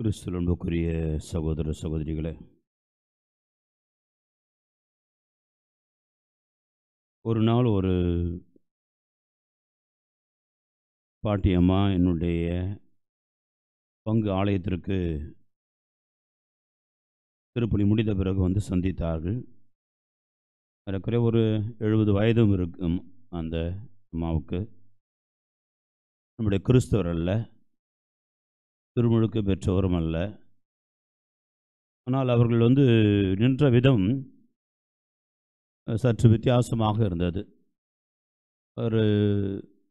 கிறிஸ்துவன்புக்குரிய சகோதர சகோதரிகளே ஒரு நாள் ஒரு பாட்டியம்மா என்னுடைய பங்கு ஆலயத்திற்கு திருப்பணி முடிந்த பிறகு வந்து சந்தித்தார்கள் ஏறக்குறைய ஒரு எழுபது வயதும் இருக்கும் அந்த அம்மாவுக்கு நம்முடைய கிறிஸ்தவர் அல்ல திருமுழுக்கு பெற்றவரும் அல்ல ஆனால் அவர்கள் வந்து நின்ற விதம் சற்று வித்தியாசமாக இருந்தது ஒரு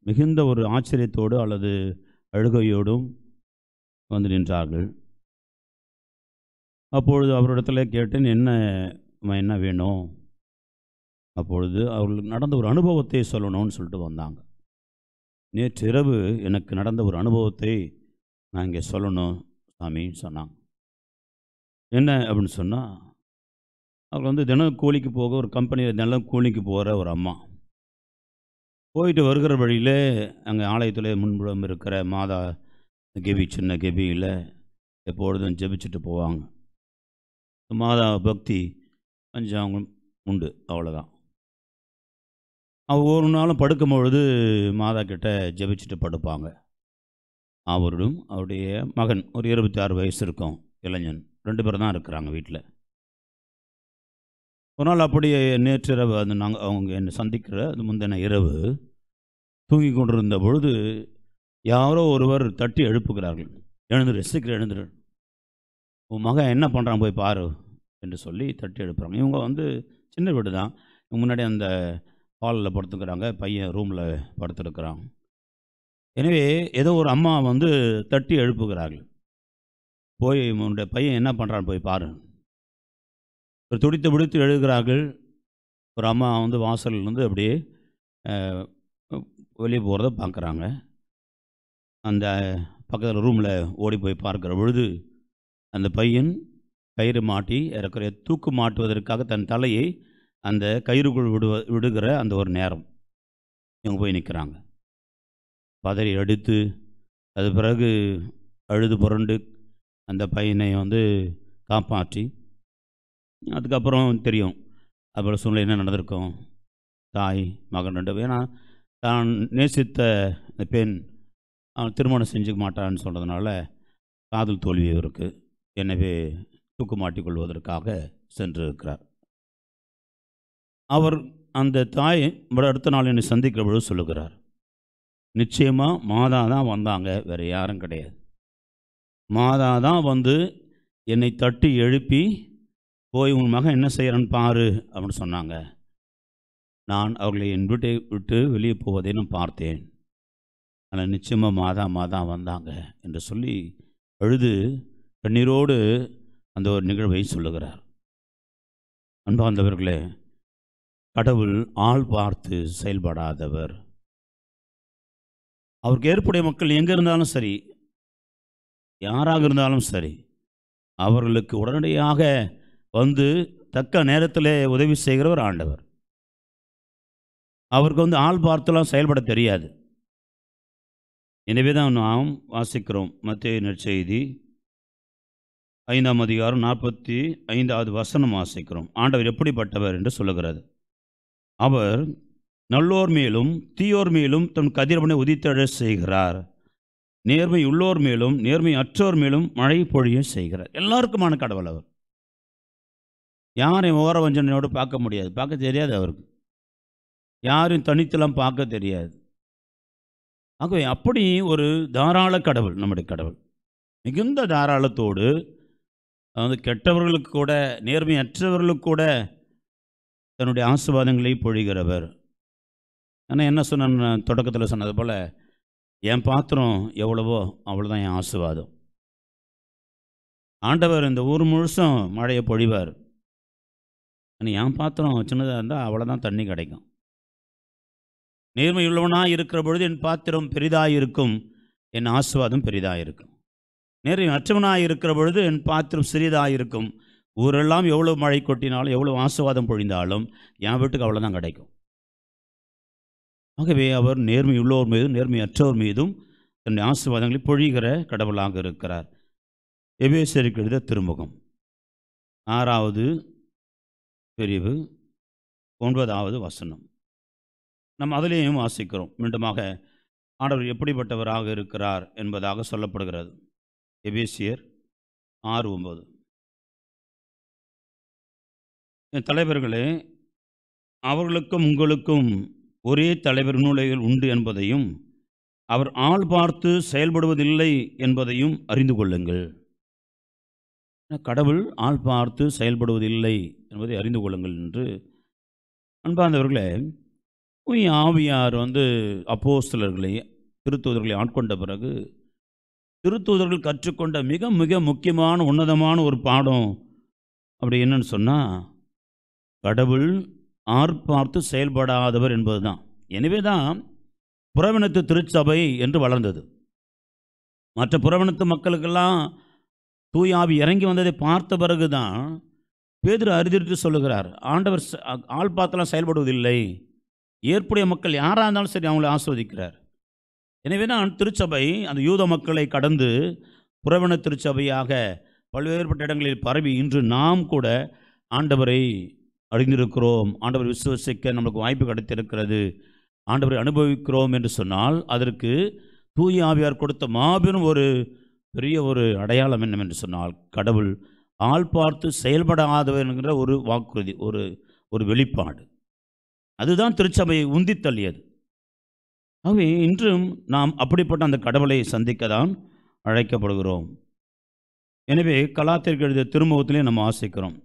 மிகுந்த ஒரு ஆச்சரியத்தோடு அல்லது அழுகையோடும் வந்து நின்றார்கள் அப்பொழுது அவரிடத்துல கேட்டேன் என்ன என்ன வேணும் அப்பொழுது அவர்களுக்கு நடந்த ஒரு அனுபவத்தை சொல்லணும்னு சொல்லிட்டு வந்தாங்க நேற்றிரவு எனக்கு நடந்த ஒரு அனுபவத்தை நான் இங்கே சொல்லணும் சாமின்னு சொன்னாங்க என்ன அப்படின்னு சொன்னால் அவர் வந்து தினம் கூலிக்கு போக ஒரு கம்பெனியில் தினம் கூலிக்கு போகிற ஒரு அம்மா போயிட்டு வருகிற வழியில் அங்கே ஆலயத்தில் முன்புறம் இருக்கிற மாதா கெபி சின்ன கெபியில் எப்பொழுதும் ஜெபிச்சுட்டு போவாங்க மாதா பக்தி கொஞ்சம் உண்டு அவ்வளோதான் அவள் ஒரு நாளும் படுக்கும் பொழுது மாதா கிட்ட ஜெபிச்சுட்டு படுப்பாங்க அவரும் அவருடைய மகன் ஒரு இருபத்தி ஆறு வயசு இருக்கும் இளைஞன் ரெண்டு பேரும் தான் இருக்கிறாங்க வீட்டில் ஒரு நாள் அப்படியே நேற்றிரவு அந்த நாங்கள் அவங்க என்னை சந்திக்கிற அது முந்தின இரவு தூங்கி கொண்டிருந்த பொழுது யாரோ ஒருவர் தட்டி எழுப்புகிறார்கள் எழுந்துரு சீக்கிரம் எழுந்துரு உன் மகன் என்ன பண்ணுறான் போய் பாரு என்று சொல்லி தட்டி எழுப்புறாங்க இவங்க வந்து சின்ன வீடு தான் முன்னாடி அந்த ஹாலில் படுத்துக்கிறாங்க பையன் ரூமில் படுத்துருக்குறாங்க எனவே ஏதோ ஒரு அம்மா வந்து தட்டி எழுப்புகிறார்கள் போய் உன்னுடைய பையன் என்ன பண்ணுறான்னு போய் பாரு ஒரு துடித்து பிடித்து எழுதுகிறார்கள் ஒரு அம்மா வந்து வாசல்லேருந்து அப்படியே வெளியே போகிறத பார்க்குறாங்க அந்த பக்கத்தில் ரூமில் ஓடி போய் பார்க்குற பொழுது அந்த பையன் கயிறு மாட்டி இறக்குறைய தூக்கு மாட்டுவதற்காக தன் தலையை அந்த கயிறுக்குள் விடுவ விடுகிற அந்த ஒரு நேரம் இவங்க போய் நிற்கிறாங்க பதறி அடித்து அது பிறகு அழுது புரண்டு அந்த பையனை வந்து காப்பாற்றி அதுக்கப்புறம் தெரியும் அப்புறம் சூழ்நிலை என்ன நடந்திருக்கும் தாய் மகன் ரெண்டு ஏன்னா தான் நேசித்த அந்த பெண் அவன் திருமணம் செஞ்சுக்க மாட்டான்னு சொன்னதுனால காதல் தோல்வி இவருக்கு எனவே தூக்கு மாட்டிக்கொள்வதற்காக சென்றிருக்கிறார் அவர் அந்த தாய் அடுத்த நாள் என்னை சந்திக்கிற பொழுது சொல்லுகிறார் நிச்சயமாக மாதா தான் வந்தாங்க வேறு யாரும் கிடையாது மாதா தான் வந்து என்னை தட்டி எழுப்பி போய் உன் மகன் என்ன செய்கிறான்னு பாரு அப்படின்னு சொன்னாங்க நான் அவர்களை என் வீட்டை விட்டு வெளியே போவதை நான் பார்த்தேன் ஆனால் நிச்சயமாக மாதா மாதா வந்தாங்க என்று சொல்லி அழுது கண்ணீரோடு அந்த ஒரு நிகழ்வை சொல்லுகிறார் அன்பாந்தவர்களே கடவுள் ஆள் பார்த்து செயல்படாதவர் அவருக்கு ஏற்புடைய மக்கள் எங்கே இருந்தாலும் சரி யாராக இருந்தாலும் சரி அவர்களுக்கு உடனடியாக வந்து தக்க நேரத்தில் உதவி செய்கிறவர் ஆண்டவர் அவருக்கு வந்து ஆள் பார்த்தெல்லாம் செயல்பட தெரியாது எனவே தான் நாம் வாசிக்கிறோம் மத்திய நற்செய்தி ஐந்தாம் அதிகாரம் நாற்பத்தி ஐந்தாவது வசனம் வாசிக்கிறோம் ஆண்டவர் எப்படிப்பட்டவர் என்று சொல்லுகிறது அவர் நல்லோர் மேலும் தீயோர் மேலும் தன் கதிரவனை உதித்தழ செய்கிறார் நேர்மை உள்ளோர் மேலும் நேர்மை அற்றோர் மேலும் மழை பொழிய செய்கிறார் எல்லாருக்குமான கடவுள் அவர் யாரையும் ஓரவஞ்சனையோடு பார்க்க முடியாது பார்க்க தெரியாது அவருக்கு யாரையும் தனித்தலாம் பார்க்க தெரியாது ஆகவே அப்படி ஒரு தாராள கடவுள் நம்முடைய கடவுள் மிகுந்த தாராளத்தோடு அதாவது கெட்டவர்களுக்கு கூட நேர்மையற்றவர்களுக்கு கூட தன்னுடைய ஆசீர்வாதங்களை பொழிகிறவர் ஆனால் என்ன சொன்ன தொடக்கத்தில் சொன்னது போல் என் பாத்திரம் எவ்வளவோ அவ்வளோதான் என் ஆசிர்வாதம் ஆண்டவர் இந்த ஊர் முழுசும் மழையை பொழிவார் ஆனால் என் பாத்திரம் சின்னதாக இருந்தால் அவ்வளோதான் தண்ணி கிடைக்கும் நேர்மையுள்ளவனாக இருக்கிற பொழுது என் பாத்திரம் பெரிதாக இருக்கும் என் ஆசிர்வாதம் பெரிதாக இருக்கும் நேர்மை அற்றவனாக இருக்கிற பொழுது என் பாத்திரம் சிறியதாக இருக்கும் ஊரெல்லாம் எவ்வளோ மழை கொட்டினாலும் எவ்வளோ ஆசிர்வாதம் பொழிந்தாலும் என் வீட்டுக்கு அவ்வளோதான் கிடைக்கும் ஆகவே அவர் நேர்மை உள்ளோர் மீதும் நேர்மையற்றோர் மீதும் தன்னுடைய ஆசீர்வாதங்களை பொழிகிற கடவுளாக இருக்கிறார் எபேசருக்கு எழுத திருமுகம் ஆறாவது பிரிவு ஒன்பதாவது வசனம் நம் அதிலேயும் வாசிக்கிறோம் மீண்டுமாக ஆடவர் எப்படிப்பட்டவராக இருக்கிறார் என்பதாக சொல்லப்படுகிறது எபேசியர் ஆறு ஒம்பது தலைவர்களே அவர்களுக்கும் உங்களுக்கும் ஒரே தலைவர் நூலைகள் உண்டு என்பதையும் அவர் ஆள் பார்த்து செயல்படுவதில்லை என்பதையும் அறிந்து கொள்ளுங்கள் கடவுள் ஆள் பார்த்து செயல்படுவதில்லை என்பதை அறிந்து கொள்ளுங்கள் என்று அன்பார்ந்தவர்களே ஆவியார் வந்து அப்போஸ்தலர்களை திருத்தூதர்களை ஆட்கொண்ட பிறகு திருத்தூதர்கள் கற்றுக்கொண்ட மிக மிக முக்கியமான உன்னதமான ஒரு பாடம் அப்படி என்னன்னு சொன்னால் கடவுள் ஆர்ப்பார்த்து செயல்படாதவர் என்பது தான் எனவே தான் புறவினத்து திருச்சபை என்று வளர்ந்தது மற்ற புறவினத்து மக்களுக்கெல்லாம் தூயாவி இறங்கி வந்ததை பார்த்த பிறகு தான் பேதர் அறுதிட்டு சொல்லுகிறார் ஆண்டவர் ஆள் பார்த்தெல்லாம் செயல்படுவதில்லை ஏற்புடைய மக்கள் யாராக இருந்தாலும் சரி அவங்களை ஆஸ்வதிக்கிறார் எனவே தான் திருச்சபை அந்த யூத மக்களை கடந்து புறவின திருச்சபையாக பல்வேறுபட்ட இடங்களில் பரவி இன்று நாம் கூட ஆண்டவரை அறிந்திருக்கிறோம் ஆண்டவர் விசுவசிக்க நமக்கு வாய்ப்பு கிடைத்திருக்கிறது ஆண்டவரை அனுபவிக்கிறோம் என்று சொன்னால் அதற்கு தூய ஆவியார் கொடுத்த மாபெரும் ஒரு பெரிய ஒரு அடையாளம் என்னவென்று சொன்னால் கடவுள் ஆள் பார்த்து செயல்படாதவர் என்கிற ஒரு வாக்குறுதி ஒரு ஒரு வெளிப்பாடு அதுதான் திருச்சபையை உந்தி தள்ளியது ஆகவே இன்றும் நாம் அப்படிப்பட்ட அந்த கடவுளை சந்திக்க தான் அழைக்கப்படுகிறோம் எனவே கலாத்திற்கு எழுதிய திருமுகத்திலே நம்ம ஆசைக்கிறோம்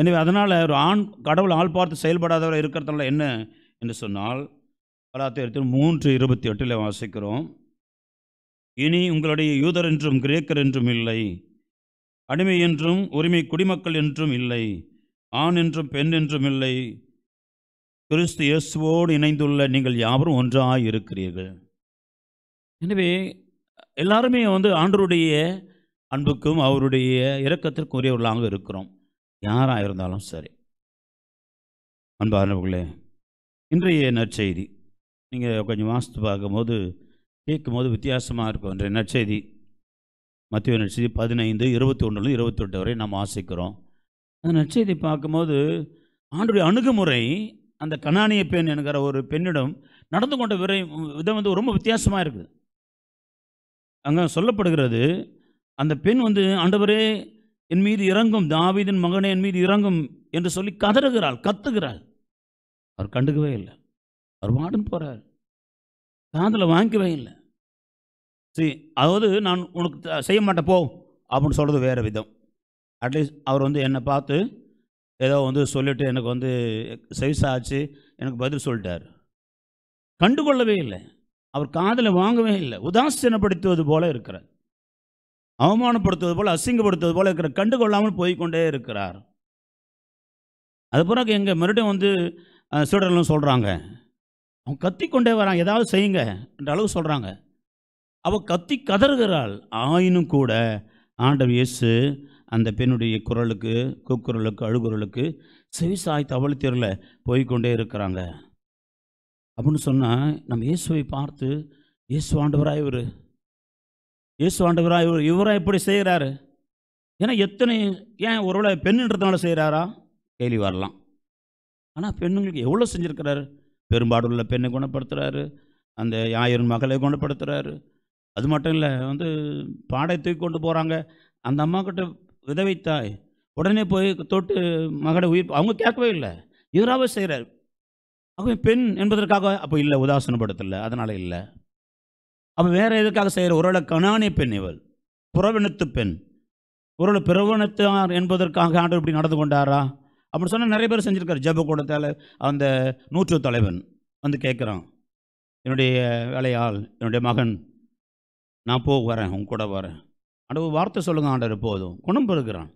எனவே அதனால் ஒரு ஆண் கடவுள் ஆள் பார்த்து செயல்படாதவரை இருக்கிறதுனால என்ன என்று சொன்னால் கலாத்திரத்தில் மூன்று இருபத்தி எட்டில் வாசிக்கிறோம் இனி உங்களுடைய யூதர் என்றும் கிரேக்கர் என்றும் இல்லை அடிமை என்றும் உரிமை குடிமக்கள் என்றும் இல்லை ஆண் என்றும் பெண் என்றும் இல்லை கிறிஸ்து இயேசுவோடு இணைந்துள்ள நீங்கள் யாவரும் ஒன்றாக இருக்கிறீர்கள் எனவே எல்லாருமே வந்து ஆண்டருடைய அன்புக்கும் அவருடைய இறக்கத்திற்கு உரியவர்களாக இருக்கிறோம் யாராக இருந்தாலும் சரி அன்பார்ந்தவர்களே இன்றைய நற்செய்தி நீங்கள் கொஞ்சம் வாசித்து பார்க்கும்போது கேட்கும் போது வித்தியாசமாக இருக்கும் இன்றைய நற்செய்தி மத்திய நற்செய்தி பதினைந்து இருபத்தி ஒன்றுலேருந்து இருபத்தெட்டு வரை நாம் வாசிக்கிறோம் அந்த நற்செய்தி பார்க்கும்போது ஆண்டுடைய அணுகுமுறை அந்த கணானிய பெண் என்கிற ஒரு பெண்ணிடம் நடந்து கொண்ட விரை விதம் வந்து ரொம்ப வித்தியாசமாக இருக்குது அங்கே சொல்லப்படுகிறது அந்த பெண் வந்து ஆண்டவரே என் மீது இறங்கும் தாவிதின் மகனே என் மீது இறங்கும் என்று சொல்லி கதறுகிறாள் கத்துகிறாள் அவர் கண்டுக்கவே இல்லை அவர் வாடும் போகிறார் காதில் வாங்கிக்கவே இல்லை சரி அதாவது நான் உனக்கு செய்ய மாட்டேன் போ அப்படின்னு சொல்கிறது வேறு விதம் அட்லீஸ்ட் அவர் வந்து என்னை பார்த்து ஏதோ வந்து சொல்லிவிட்டு எனக்கு வந்து செவிசாச்சு எனக்கு பதில் சொல்லிட்டார் கண்டுகொள்ளவே இல்லை அவர் காதில் வாங்கவே இல்லை உதாசீனப்படுத்துவது போல இருக்கிறார் அவமானப்படுத்துவது போல் அசிங்கப்படுத்துவது போல் இருக்கிற கண்டுகொள்ளாமல் போய்கொண்டே இருக்கிறார் அது பிறகு எங்கள் மறுபடியும் வந்து சீடர்களும் சொல்கிறாங்க அவன் கத்தி கொண்டே வரான் ஏதாவது செய்யுங்க என்ற அளவு சொல்கிறாங்க அவள் கத்தி கதறுகிறாள் ஆயினும் கூட ஆண்டவர் இயேசு அந்த பெண்ணுடைய குரலுக்கு கூக்குரலுக்கு அழுகுரலுக்கு செவிசாய் தவழ்த்தியரில் போய்கொண்டே இருக்கிறாங்க அப்படின்னு சொன்னால் நம்ம இயேசுவை பார்த்து இயேசு ஆண்டவராய் ஒரு இயேசு ஆண்டவராக இவர் இவராக இப்படி செய்கிறாரு ஏன்னா எத்தனை ஏன் ஒருவேளை பெண்ணுன்றதுனால செய்கிறாரா கேள்வி வரலாம் ஆனால் பெண்ணுங்களுக்கு எவ்வளோ செஞ்சுருக்கிறாரு பெரும்பாடுள்ள பெண்ணை குணப்படுத்துகிறாரு அந்த ஆயிரம் மகளை குணப்படுத்துகிறாரு அது மட்டும் இல்லை வந்து பாடை தூக்கி கொண்டு போகிறாங்க அந்த அம்மாக்கிட்ட விதவை தாய் உடனே போய் தொட்டு மகளை உயிர் அவங்க கேட்கவே இல்லை இவராகவே செய்கிறார் அவங்க பெண் என்பதற்காக அப்போ இல்லை உதாசனப்படுத்தலை அதனால் இல்லை அப்போ வேறு எதுக்காக செய்கிற ஒருவேளை கணானி பெண் இவள் புறவினத்து பெண் ஒருவேளை பிறவினத்தார் என்பதற்காக ஆண்டு இப்படி நடந்து கொண்டாரா அப்படின்னு சொன்னால் நிறைய பேர் செஞ்சுருக்காரு ஜப கூடத்தால் அந்த நூற்று தலைவன் வந்து கேட்குறான் என்னுடைய வேலையால் என்னுடைய மகன் நான் போக வரேன் உன் கூட வரேன் ஆண்டவர் வார்த்தை சொல்லுங்கள் ஆண்டர் போதும் குணம் பெறுகிறான்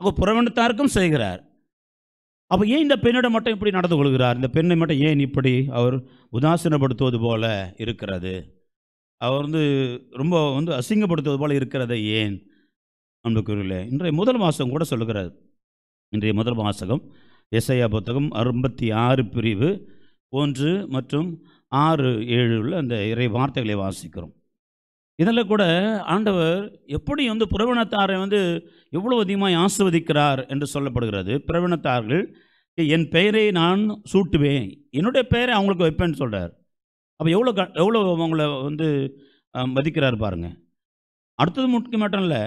அப்போ புறவினத்தாருக்கும் செய்கிறார் அப்போ ஏன் இந்த பெண்ணிடம் மட்டும் இப்படி நடந்து கொள்கிறார் இந்த பெண்ணை மட்டும் ஏன் இப்படி அவர் உதாசீனப்படுத்துவது போல இருக்கிறது அவர் வந்து ரொம்ப வந்து அசிங்கப்படுத்துவது போல் இருக்கிறதை ஏன் அன்புக்குரியல இன்றைய முதல் மாதம் கூட சொல்லுகிறார் இன்றைய முதல் மாசகம் எஸ்ஐயா புத்தகம் அறுபத்தி ஆறு பிரிவு ஒன்று மற்றும் ஆறு ஏழு உள்ள அந்த இறை வார்த்தைகளை வாசிக்கிறோம் இதில் கூட ஆண்டவர் எப்படி வந்து புறவினத்தாரை வந்து எவ்வளோ அதிகமாக ஆசிர்வதிக்கிறார் என்று சொல்லப்படுகிறது புறவினத்தார்கள் என் பெயரை நான் சூட்டுவேன் என்னுடைய பெயரை அவங்களுக்கு வைப்பேன்னு சொல்கிறார் அப்போ எவ்வளோ க எவ்வளோ அவங்கள வந்து மதிக்கிறார் பாருங்க அடுத்தது முக்கிய மட்டும் இல்லை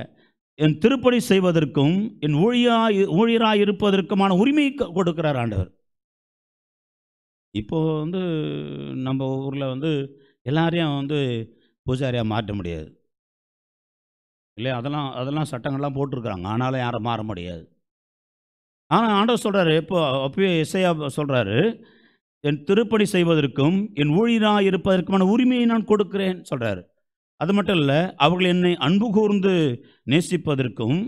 என் திருப்பணி செய்வதற்கும் என் ஊழியா ஊழியராக இருப்பதற்குமான உரிமை கொடுக்கிறார் ஆண்டவர் இப்போது வந்து நம்ம ஊரில் வந்து எல்லாரையும் வந்து பூஜாரியாக மாற்ற முடியாது இல்லையா அதெல்லாம் அதெல்லாம் சட்டங்கள்லாம் போட்டிருக்கிறாங்க ஆனாலும் யாரும் மாற முடியாது ஆனால் ஆண்டவர் சொல்கிறாரு இப்போ அப்பயே இசையா சொல்கிறாரு என் திருப்பணி செய்வதற்கும் என் ஊழியராக இருப்பதற்குமான உரிமையை நான் கொடுக்கிறேன் சொல்கிறார் அது மட்டும் இல்லை அவர்கள் என்னை அன்பு கூர்ந்து நேசிப்பதற்கும்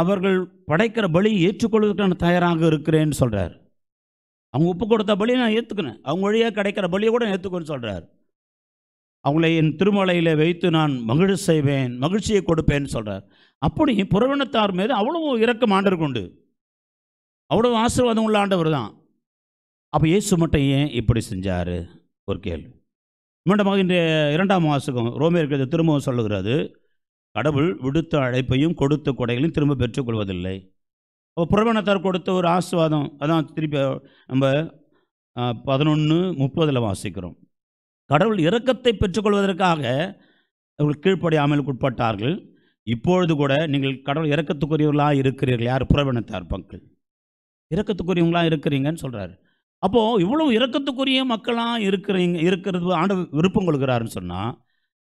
அவர்கள் படைக்கிற பலி ஏற்றுக்கொள்வதற்கு நான் தயாராக இருக்கிறேன்னு சொல்கிறார் அவங்க ஒப்பு கொடுத்த பலியை நான் ஏற்றுக்கினேன் அவங்க வழியாக கிடைக்கிற பலியை கூட நான் ஏற்றுக்கொன்னு சொல்கிறார் அவங்களை என் திருமலையில் வைத்து நான் மகிழ்ச்சி செய்வேன் மகிழ்ச்சியை கொடுப்பேன்னு சொல்கிறார் அப்படி புறவினத்தார் மீது அவ்வளோ இறக்கம் ஆண்டவர் கொண்டு அவ்வளோ ஆசீர்வாதம் உள்ள ஆண்டவர் தான் அப்போ இயேசு மட்டும் ஏன் இப்படி செஞ்சார் ஒரு கேள்வி மீண்டும் இன்றைய இரண்டாம் மாசுகம் ரோமியர்கள் திரும்பவும் சொல்லுகிறது கடவுள் விடுத்த அழைப்பையும் கொடுத்த கொடைகளையும் திரும்ப பெற்றுக்கொள்வதில்லை அப்போ புறவனத்தார் கொடுத்த ஒரு ஆசீர்வாதம் அதான் திருப்பி நம்ம பதினொன்று முப்பதில் வாசிக்கிறோம் கடவுள் இரக்கத்தை பெற்றுக்கொள்வதற்காக அவர்கள் கீழ்ப்படையாமல் உட்பட்டார்கள் இப்பொழுது கூட நீங்கள் கடவுள் இறக்கத்துக்குரியவர்களாக இருக்கிறீர்கள் யார் புறவனத்தார் பங்கள் இறக்கத்துக்குரியவங்களாக இருக்கிறீங்கன்னு சொல்கிறாரு அப்போது இவ்வளோ இரக்கத்துக்குரிய மக்களாக இருக்கிறீங்க இருக்கிறது ஆண்டவர் விருப்பம் கொள்கிறாருன்னு சொன்னால்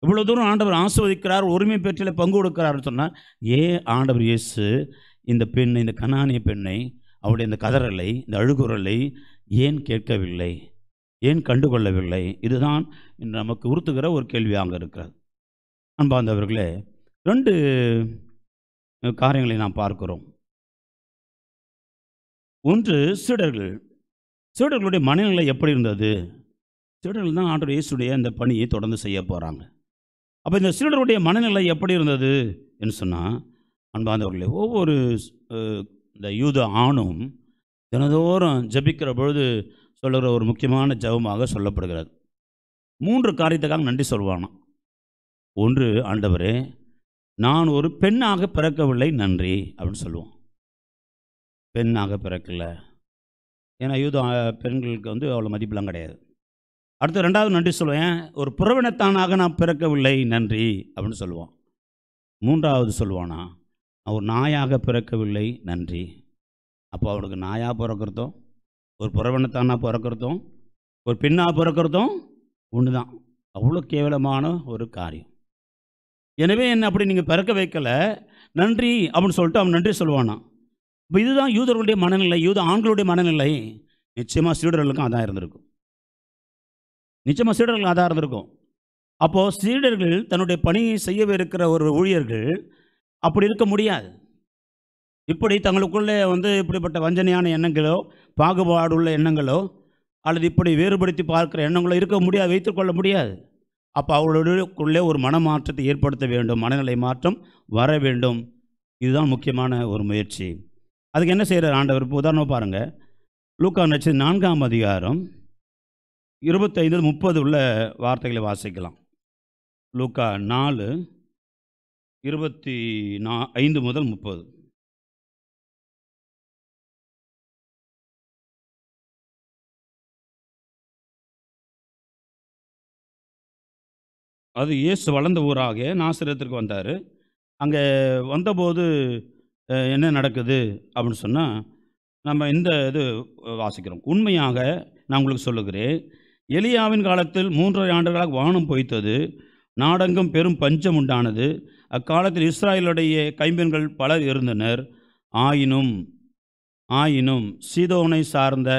இவ்வளோ தூரம் ஆண்டவர் ஆஸ்வதிக்கிறார் உரிமை பெற்றில் பங்கு கொடுக்கிறாருன்னு சொன்னால் ஏன் ஆண்டவர் இயேசு இந்த பெண்ணை இந்த கணானிய பெண்ணை அவருடைய இந்த கதறலை இந்த அழுகுறலை ஏன் கேட்கவில்லை ஏன் கண்டுகொள்ளவில்லை இதுதான் நமக்கு உறுத்துகிற ஒரு கேள்வி அங்கே இருக்கிறது அன்பாந்தவர்களே ரெண்டு காரியங்களை நாம் பார்க்கிறோம் ஒன்று சீடர்கள் சீடர்களுடைய மனநிலை எப்படி இருந்தது சீடர்கள் தான் ஆண்டோட இயேசுடைய அந்த பணியை தொடர்ந்து செய்ய போகிறாங்க அப்போ இந்த சீடருடைய மனநிலை எப்படி இருந்தது என்று சொன்னால் அன்பாந்தவர்களே ஒவ்வொரு இந்த யூத ஆணும் தினதோறும் ஜபிக்கிற பொழுது சொல்கிற ஒரு முக்கியமான ஜபமாக சொல்லப்படுகிறது மூன்று காரியத்துக்காக நன்றி சொல்வானாம் ஒன்று ஆண்டவரே நான் ஒரு பெண்ணாக பிறக்கவில்லை நன்றி அப்படின்னு சொல்லுவோம் பெண்ணாக பிறக்கலை ஏன்னா யூத பெண்களுக்கு வந்து அவ்வளோ மதிப்பெலாம் கிடையாது அடுத்து ரெண்டாவது நன்றி சொல்லுவேன் ஒரு புறவினத்தானாக நான் பிறக்கவில்லை நன்றி அப்படின்னு சொல்லுவோம் மூன்றாவது சொல்லுவானா அவர் நாயாக பிறக்கவில்லை நன்றி அப்போ அவனுக்கு நாயாக பிறக்கிறதும் ஒரு புறவினத்தானாக பிறக்கிறதும் ஒரு பெண்ணாக பிறக்கிறதும் ஒன்று தான் அவ்வளோ கேவலமான ஒரு காரியம் எனவே என்ன அப்படி நீங்கள் பிறக்க வைக்கலை நன்றி அப்படின்னு சொல்லிட்டு அவன் நன்றி சொல்லுவானான் இப்போ இதுதான் யூதர்களுடைய மனநிலை யூத ஆண்களுடைய மனநிலை நிச்சயமாக சீடர்களுக்கும் அதான் இருந்திருக்கும் நிச்சயமாக சீடர்கள் அதான் இருந்திருக்கும் அப்போது சீடர்கள் தன்னுடைய பணியை செய்யவே இருக்கிற ஒரு ஊழியர்கள் அப்படி இருக்க முடியாது இப்படி தங்களுக்குள்ளே வந்து இப்படிப்பட்ட வஞ்சனையான எண்ணங்களோ பாகுபாடுள்ள எண்ணங்களோ அல்லது இப்படி வேறுபடுத்தி பார்க்குற எண்ணங்களோ இருக்க முடியாது வைத்துக்கொள்ள முடியாது அப்போ அவர்களுக்குள்ளே ஒரு மனமாற்றத்தை ஏற்படுத்த வேண்டும் மனநிலை மாற்றம் வர வேண்டும் இதுதான் முக்கியமான ஒரு முயற்சி அதுக்கு என்ன செய்கிறார் ஆண்டவர் இப்போ உதாரணம் பாருங்கள் லூக்கா நச்சு நான்காம் அதிகாரம் இருபத்தைந்து முப்பது உள்ள வார்த்தைகளை வாசிக்கலாம் லூக்கா நாலு இருபத்தி நா ஐந்து முதல் முப்பது அது இயேசு வளர்ந்த ஊராக நாசிரியத்திற்கு வந்தார் அங்கே வந்தபோது என்ன நடக்குது அப்படின்னு சொன்னால் நம்ம இந்த இது வாசிக்கிறோம் உண்மையாக நான் உங்களுக்கு சொல்லுகிறேன் எலியாவின் காலத்தில் மூன்றரை ஆண்டுகளாக வானம் பொய்த்தது நாடெங்கும் பெரும் பஞ்சம் உண்டானது அக்காலத்தில் இஸ்ராயலுடைய கைம்பெண்கள் பலர் இருந்தனர் ஆயினும் ஆயினும் சீதோனை சார்ந்த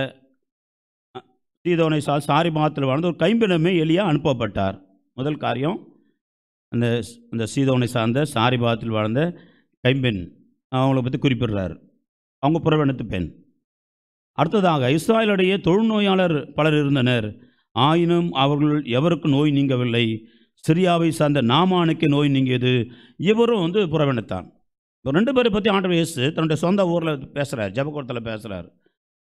சீதோனை சார் சாரிபாத்தில் வாழ்ந்த ஒரு கைம்பெண்ணுமே எலியா அனுப்பப்பட்டார் முதல் காரியம் அந்த அந்த சீதோனை சார்ந்த மாதத்தில் வாழ்ந்த கைம்பெண் அவங்கள பற்றி குறிப்பிடுறார் அவங்க புறவனத்து பெண் அடுத்ததாக இஸ்ராயலுடைய தொழுநோயாளர் பலர் இருந்தனர் ஆயினும் அவர்கள் எவருக்கு நோய் நீங்கவில்லை சிரியாவை சார்ந்த நாமானுக்கு நோய் நீங்கியது இவரும் வந்து இப்போ ரெண்டு பேரை பற்றி ஆண்டவர் இயேசு தன்னுடைய சொந்த ஊரில் பேசுகிறார் ஜபக்கூடத்தில் பேசுகிறார்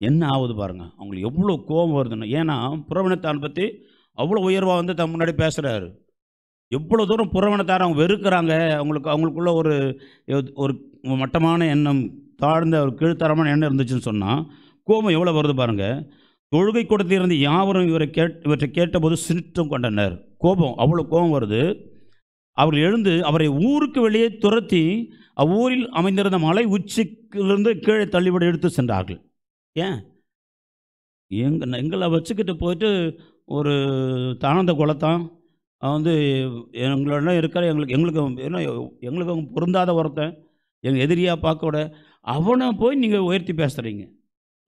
என்ன ஆகுது பாருங்கள் அவங்களுக்கு எவ்வளோ கோபம் வருதுன்னு ஏன்னா புறவணித்தான் பற்றி அவ்வளோ உயர்வாக வந்து தன் முன்னாடி பேசுகிறாரு எவ்வளோ தூரம் புறவனத்தார் அவங்க வெறுக்கிறாங்க அவங்களுக்கு அவங்களுக்குள்ள ஒரு ஒரு மட்டமான எண்ணம் தாழ்ந்த ஒரு கீழ்த்தரமான எண்ணம் இருந்துச்சுன்னு சொன்னால் கோபம் எவ்வளோ வருது பாருங்கள் தொழுகை கூடத்தில் இருந்து யாவரும் இவரை கேட் இவற்றை கேட்டபோது சிரித்தம் கொண்டனர் கோபம் அவ்வளோ கோபம் வருது அவர் எழுந்து அவரை ஊருக்கு வெளியே துரத்தி அவ்வூரில் அமைந்திருந்த மலை உச்சிக்கிலிருந்து கீழே தள்ளிவிட எடுத்து சென்றார்கள் ஏன் எங்கள் எங்களை வச்சுக்கிட்டு போயிட்டு ஒரு தானந்த குளத்தான் வந்து எங்களோட இருக்கிற எங்களுக்கு எங்களுக்கு ஏன்னா எங்களுக்கு அவங்க பொருந்தாத ஒருத்தன் எங்கள் எதிரியாக பார்க்க விட அவனை போய் நீங்கள் உயர்த்தி பேசுகிறீங்க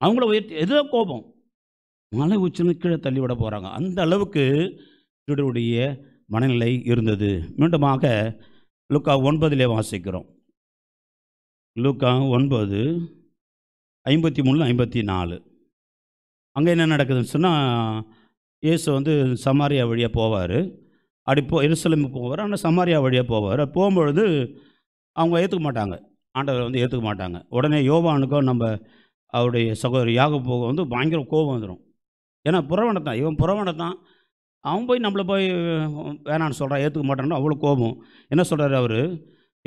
அவங்கள உயர்த்தி எதோ கோபம் மலை உச்சின்னு கீழே தள்ளிவிட போகிறாங்க அந்த அளவுக்கு இவருடைய மனநிலை இருந்தது மீண்டுமாக லுக்கா ஒன்பதிலே வாசிக்கிறோம் லுக்கா ஒன்பது ஐம்பத்தி மூணு ஐம்பத்தி நாலு அங்கே என்ன நடக்குதுன்னு சொன்னால் இயேசு வந்து சமாரியா வழியாக போவார் அப்படி போ எருசலமுக்கு போவார் ஆனால் சமாரியா வழியாக போவார் போகும்பொழுது அவங்க ஏற்றுக்க மாட்டாங்க ஆண்டவரை வந்து ஏற்றுக்க மாட்டாங்க உடனே யோவானுக்கோ நம்ம அவருடைய சகோதரர் யாக போக வந்து பயங்கர கோபம் வந்துடும் ஏன்னா புறவனத்தான் இவன் புறவனத்தான் அவன் போய் நம்மளை போய் வேணான்னு சொல்கிறான் ஏற்றுக்க மாட்டான்னு அவ்வளோ கோபம் என்ன சொல்கிறார் அவர்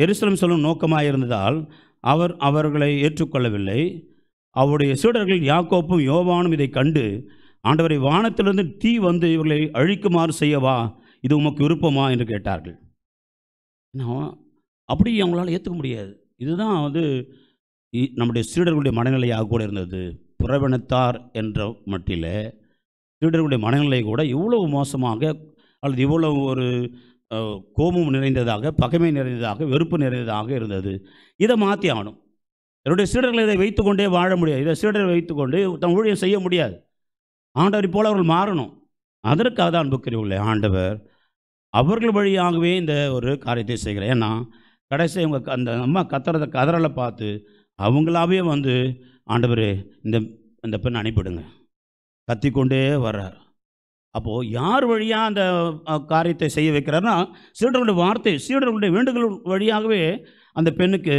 எருசலம் சொல்லும் நோக்கமாக இருந்ததால் அவர் அவர்களை ஏற்றுக்கொள்ளவில்லை அவருடைய சீடர்கள் யாக்கோப்பும் யோவானும் இதை கண்டு ஆண்டவரை வானத்திலிருந்து தீ வந்து இவர்களை அழிக்குமாறு செய்யவா இது உமக்கு விருப்பமா என்று கேட்டார்கள் அப்படி அவங்களால ஏற்றுக்க முடியாது இதுதான் வந்து நம்முடைய சீடர்களுடைய மனநிலையாக கூட இருந்தது புறவினத்தார் என்ற மட்டில் சீடர்களுடைய மனநிலை கூட இவ்வளவு மோசமாக அல்லது இவ்வளவு ஒரு கோபம் நிறைந்ததாக பகைமை நிறைந்ததாக வெறுப்பு நிறைந்ததாக இருந்தது இதை மாற்றி ஆகணும் என்னுடைய சீடர்கள் இதை வைத்துக்கொண்டே வாழ முடியாது இதை சீடரை வைத்துக்கொண்டு தன் ஊழியம் செய்ய முடியாது ஆண்டவர் போல் அவர்கள் மாறணும் அதற்காக தான் அன்புக்குரியவில்லை ஆண்டவர் அவர்கள் வழியாகவே இந்த ஒரு காரியத்தை செய்கிறேன் ஏன்னா கடைசி அவங்க அந்த அம்மா கத்துறத கதறலை பார்த்து அவங்களாவே வந்து ஆண்டவர் இந்த இந்த பெண் அனுப்பிடுங்க கத்திக்கொண்டே வர்றார் அப்போது யார் வழியாக அந்த காரியத்தை செய்ய வைக்கிறார்னா சீடர்களுடைய வார்த்தை சீடர்களுடைய வேண்டுகோள் வழியாகவே அந்த பெண்ணுக்கு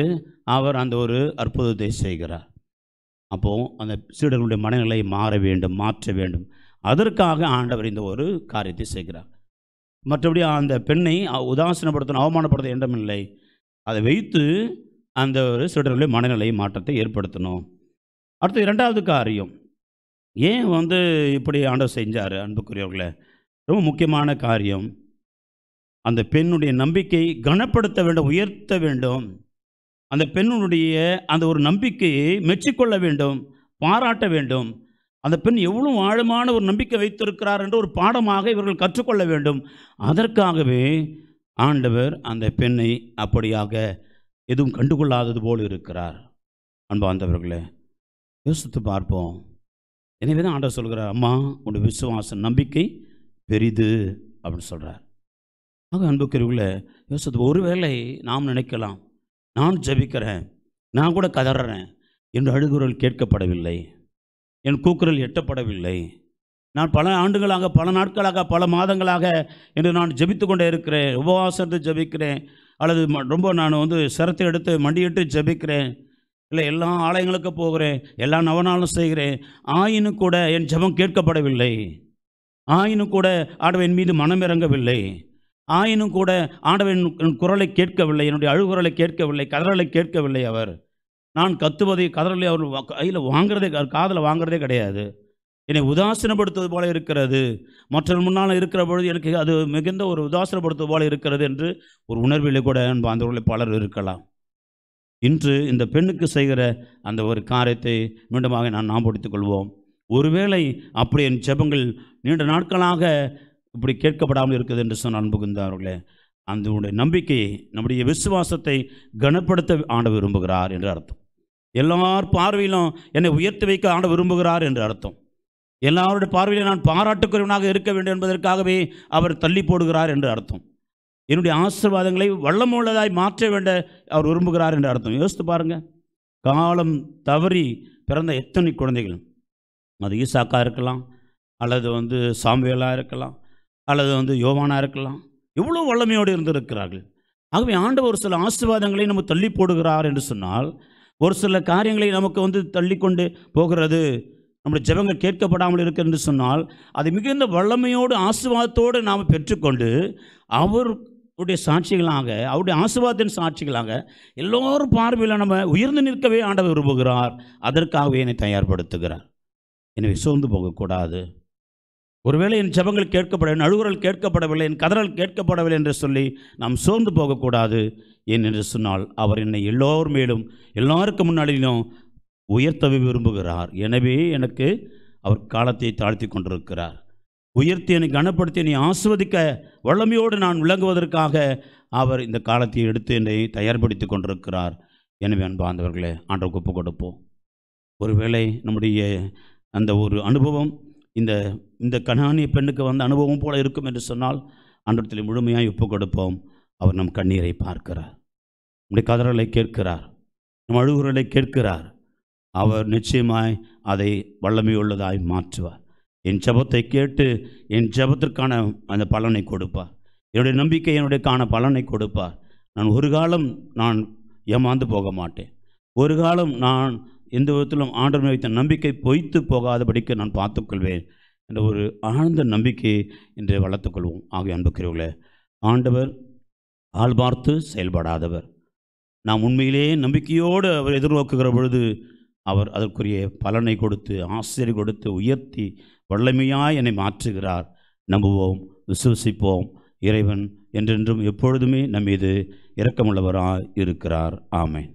அவர் அந்த ஒரு அற்புதத்தை செய்கிறார் அப்போது அந்த சீடர்களுடைய மனநிலை மாற வேண்டும் மாற்ற வேண்டும் அதற்காக ஆண்டவர் இந்த ஒரு காரியத்தை செய்கிறார் மற்றபடி அந்த பெண்ணை உதாசீனப்படுத்தணும் அவமானப்படுத்த இல்லை அதை வைத்து அந்த ஒரு சிலருடைய மனநிலை மாற்றத்தை ஏற்படுத்தணும் அடுத்து இரண்டாவது காரியம் ஏன் வந்து இப்படி ஆண்டவர் செஞ்சார் அன்புக்குரியவர்களை ரொம்ப முக்கியமான காரியம் அந்த பெண்ணுடைய நம்பிக்கை கனப்படுத்த வேண்டும் உயர்த்த வேண்டும் அந்த பெண்ணுடைய அந்த ஒரு நம்பிக்கையை மெச்சிக்கொள்ள வேண்டும் பாராட்ட வேண்டும் அந்த பெண் எவ்வளவு ஆழமான ஒரு நம்பிக்கை வைத்திருக்கிறார் என்று ஒரு பாடமாக இவர்கள் கற்றுக்கொள்ள வேண்டும் அதற்காகவே ஆண்டவர் அந்த பெண்ணை அப்படியாக எதுவும் கண்டுகொள்ளாதது போல் இருக்கிறார் அன்பாந்தவர்களே யோசித்து பார்ப்போம் எனவே தான் ஆண்டவர் சொல்கிறார் அம்மா உன் விசுவாச நம்பிக்கை பெரிது அப்படின்னு சொல்கிறார் ஆக அன்புக்குரியவர்களே யோசித்து ஒருவேளை நாம் நினைக்கலாம் நான் ஜபிக்கிறேன் நான் கூட கதறேன் என்று அழுகுறல் கேட்கப்படவில்லை என் கூக்குரல் எட்டப்படவில்லை நான் பல ஆண்டுகளாக பல நாட்களாக பல மாதங்களாக என்று நான் ஜபித்து கொண்டே இருக்கிறேன் உபவாசத்தை ஜபிக்கிறேன் அல்லது ரொம்ப நான் வந்து சிரத்தை எடுத்து மண்டியிட்டு ஜபிக்கிறேன் இல்லை எல்லா ஆலயங்களுக்கு போகிறேன் எல்லா நவநாளும் செய்கிறேன் ஆயினும் கூட என் ஜபம் கேட்கப்படவில்லை ஆயினும் கூட ஆடவன் மீது மனம் இறங்கவில்லை ஆயினும் கூட ஆடவன் குரலை கேட்கவில்லை என்னுடைய அழுகுரலை கேட்கவில்லை கதறலை கேட்கவில்லை அவர் நான் கத்துவதை கதறலை அவர் கையில் வாங்குறதே காதில் வாங்குறதே கிடையாது என்னை உதாசீனப்படுத்துவது போல இருக்கிறது மற்ற முன்னால் இருக்கிற பொழுது எனக்கு அது மிகுந்த ஒரு உதாசீனப்படுத்துவது போல இருக்கிறது என்று ஒரு உணர்விலே கூட அன்பு பலர் இருக்கலாம் இன்று இந்த பெண்ணுக்கு செய்கிற அந்த ஒரு காரியத்தை மீண்டுமாக நான் ஞாபகப்படுத்திக் கொள்வோம் ஒருவேளை அப்படி என் ஜெபங்கள் நீண்ட நாட்களாக இப்படி கேட்கப்படாமல் இருக்குது என்று சொன்ன அன்புகுந்தார்களே அந்த நம்பிக்கையை நம்முடைய விசுவாசத்தை கனப்படுத்த ஆண்ட விரும்புகிறார் என்று அர்த்தம் எல்லார் பார்வையிலும் என்னை உயர்த்தி வைக்க ஆண்ட விரும்புகிறார் என்று அர்த்தம் எல்லாருடைய பார்வையில் நான் பாராட்டுக்குரியவனாக இருக்க வேண்டும் என்பதற்காகவே அவர் தள்ளி போடுகிறார் என்று அர்த்தம் என்னுடைய ஆசிர்வாதங்களை வல்லமுள்ளதாய் மாற்ற வேண்ட அவர் விரும்புகிறார் என்று அர்த்தம் யோசித்து பாருங்கள் காலம் தவறி பிறந்த எத்தனை குழந்தைகள் அது ஈசாக்கா இருக்கலாம் அல்லது வந்து சாம்புவேலாக இருக்கலாம் அல்லது வந்து யோவானாக இருக்கலாம் இவ்வளோ வல்லமையோடு இருந்திருக்கிறார்கள் ஆகவே ஆண்டவர் சில ஆசிர்வாதங்களை நம்ம தள்ளி போடுகிறார் என்று சொன்னால் ஒரு சில காரியங்களை நமக்கு வந்து தள்ளிக்கொண்டு போகிறது நம்முடைய ஜபங்கள் கேட்கப்படாமல் இருக்கு என்று சொன்னால் அது மிகுந்த வல்லமையோடு ஆசிர்வாதத்தோடு நாம் பெற்றுக்கொண்டு அவருடைய சாட்சிகளாக அவருடைய ஆசிர்வாதத்தின் சாட்சிகளாக எல்லோரும் பார்வையில் நம்ம உயர்ந்து நிற்கவே ஆண்டவர் விரும்புகிறார் அதற்காகவே என்னை தயார்படுத்துகிறார் எனவே சோர்ந்து போகக்கூடாது ஒருவேளை என் ஜபங்கள் கேட்கப்படவில்லை அழுகுரல் கேட்கப்படவில்லை என் கதறல் கேட்கப்படவில்லை என்று சொல்லி நாம் சோர்ந்து போகக்கூடாது ஏனென்று சொன்னால் அவர் என்னை எல்லோர் மேலும் எல்லாருக்கு முன்னாடியிலும் உயர்த்தவே விரும்புகிறார் எனவே எனக்கு அவர் காலத்தை தாழ்த்தி கொண்டிருக்கிறார் உயர்த்தி என்னை கனப்படுத்தி என்னை ஆஸ்வதிக்க வல்லமையோடு நான் விளங்குவதற்காக அவர் இந்த காலத்தை எடுத்து என்னை தயார்படுத்தி கொண்டிருக்கிறார் எனவே அன்பாந்தவர்களே ஆண்டவர் ஒப்பு கொடுப்போம் ஒருவேளை நம்முடைய அந்த ஒரு அனுபவம் இந்த இந்த கணானிய பெண்ணுக்கு வந்த அனுபவம் போல இருக்கும் என்று சொன்னால் அன்றத்தில் முழுமையாக ஒப்பு கொடுப்போம் அவர் நம் கண்ணீரை பார்க்கிறார் நம்முடைய கதறலை கேட்கிறார் நம் அழுகுறலை கேட்கிறார் அவர் நிச்சயமாய் அதை வல்லமையுள்ளதாய் மாற்றுவார் என் ஜபத்தை கேட்டு என் ஜபத்திற்கான அந்த பலனை கொடுப்பார் என்னுடைய நம்பிக்கை என்னுடையக்கான பலனை கொடுப்பார் நான் ஒரு காலம் நான் ஏமாந்து போக மாட்டேன் ஒரு காலம் நான் எந்த விதத்திலும் ஆண்டவன் வைத்த நம்பிக்கை பொய்த்து போகாதபடிக்கு நான் பார்த்துக்கொள்வேன் என்ற ஒரு ஆழ்ந்த நம்பிக்கையை இன்றைய வளர்த்துக்கொள்வோம் ஆகிய அன்புக்கிறவர்களே ஆண்டவர் ஆள் பார்த்து செயல்படாதவர் நாம் உண்மையிலேயே நம்பிக்கையோடு அவர் எதிர்நோக்குகிற பொழுது அவர் அதற்குரிய பலனை கொடுத்து ஆசிரியர் கொடுத்து உயர்த்தி வல்லமையாய் என்னை மாற்றுகிறார் நம்புவோம் விசுவசிப்போம் இறைவன் என்றென்றும் எப்பொழுதுமே நம்மீது இரக்கமுள்ளவராய் இருக்கிறார் ஆமை